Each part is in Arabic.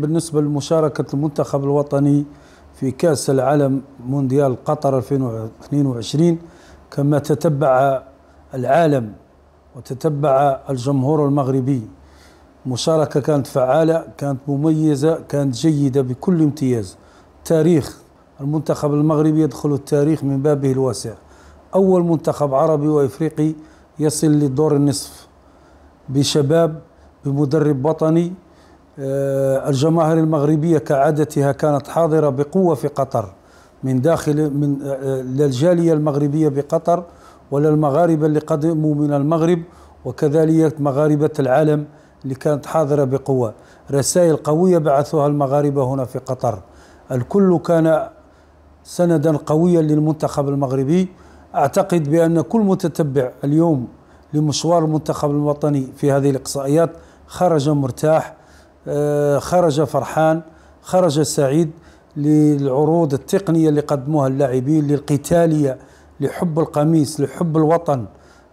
بالنسبة لمشاركة المنتخب الوطني في كأس العالم مونديال قطر 2022 كما تتبع العالم وتتبع الجمهور المغربي مشاركة كانت فعالة كانت مميزة كانت جيدة بكل امتياز تاريخ المنتخب المغربي يدخل التاريخ من بابه الواسع أول منتخب عربي وإفريقي يصل لدور النصف بشباب بمدرب وطني آه، الجماهير المغربية كعادتها كانت حاضرة بقوة في قطر من داخل من آه، للجالية المغربية بقطر وللمغاربة اللي قدموا من المغرب وكذلك مغاربة العالم اللي كانت حاضرة بقوة رسائل قوية بعثوها المغاربة هنا في قطر الكل كان سندا قويا للمنتخب المغربي أعتقد بأن كل متتبع اليوم لمشوار المنتخب الوطني في هذه الإقصائيات خرج مرتاح آه، خرج فرحان خرج سعيد للعروض التقنية اللي قدموها اللاعبين للقتالية لحب القميص لحب الوطن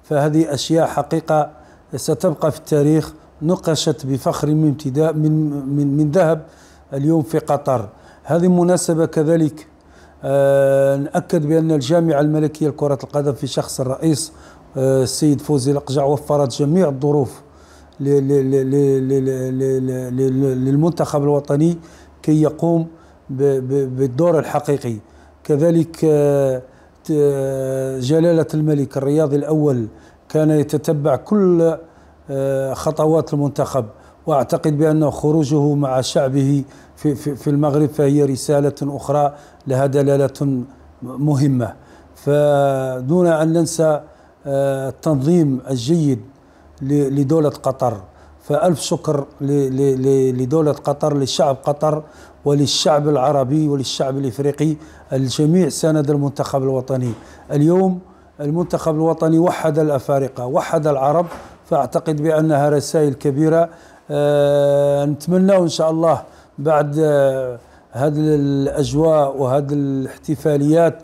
فهذه أشياء حقيقة ستبقى في التاريخ نقشت بفخر من ابتداء من, من, من ذهب اليوم في قطر هذه مناسبة كذلك آه، نأكد بأن الجامعة الملكية لكرة القدم في شخص الرئيس آه، السيد فوزي الأقجع وفرت جميع الظروف للمنتخب الوطني كي يقوم بالدور الحقيقي كذلك آه، آه، جلالة الملك الرياضي الأول كان يتتبع كل آه، خطوات المنتخب وأعتقد بأن خروجه مع شعبه في, في المغرب فهي رسالة أخرى لها دلالة مهمة فدون أن ننسى التنظيم الجيد لدولة قطر فألف شكر لدولة قطر لشعب قطر وللشعب العربي وللشعب الإفريقي الجميع ساند المنتخب الوطني اليوم المنتخب الوطني وحد الأفارقة وحد العرب فأعتقد بأنها رسائل كبيرة آه، نتمنى إن شاء الله بعد آه، هذه الأجواء وهذه الاحتفاليات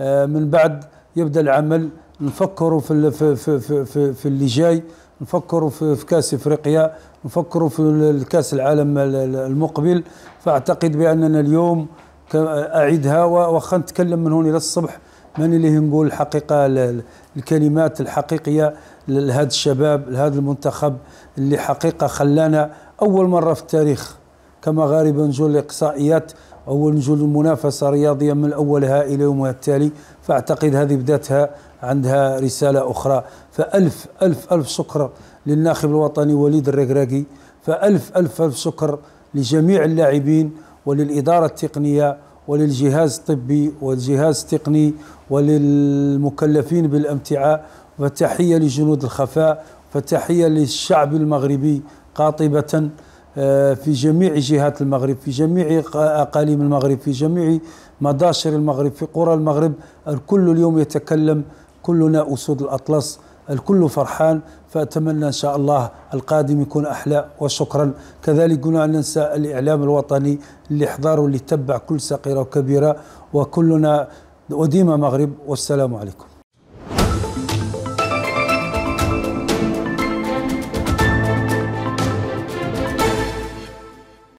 آه، من بعد يبدأ العمل نفكروا في, في, في, في, في اللي جاي نفكروا في, كاس افريقيا نفكروا في الكاس العالم المقبل فاعتقد باننا اليوم اعيدها واخا نتكلم من هون الى الصبح من ليه نقول الحقيقه الكلمات الحقيقيه لهذا الشباب لهذا المنتخب اللي حقيقه خلانا اول مره في التاريخ كمغاربه نجول الاقصائيات اول نجول المنافسه رياضيه من اولها الى يومها التالي فاعتقد هذه بداتها عندها رسالة أخرى فألف ألف ألف شكر للناخب الوطني وليد الركراكي فألف ألف ألف شكر لجميع اللاعبين وللإدارة التقنية وللجهاز الطبي والجهاز التقني وللمكلفين بالأمتعة فتحية لجنود الخفاء فتحية للشعب المغربي قاطبة آه، في جميع جهات المغرب في جميع أقاليم المغرب في جميع مداشر المغرب في قرى المغرب الكل اليوم يتكلم كلنا أسود الأطلس الكل فرحان فأتمنى إن شاء الله القادم يكون أحلى وشكرا كذلك قلنا أن ننسى الإعلام الوطني اللي حضر واللي تبع كل صغيرة وكبيرة وكلنا وديما مغرب والسلام عليكم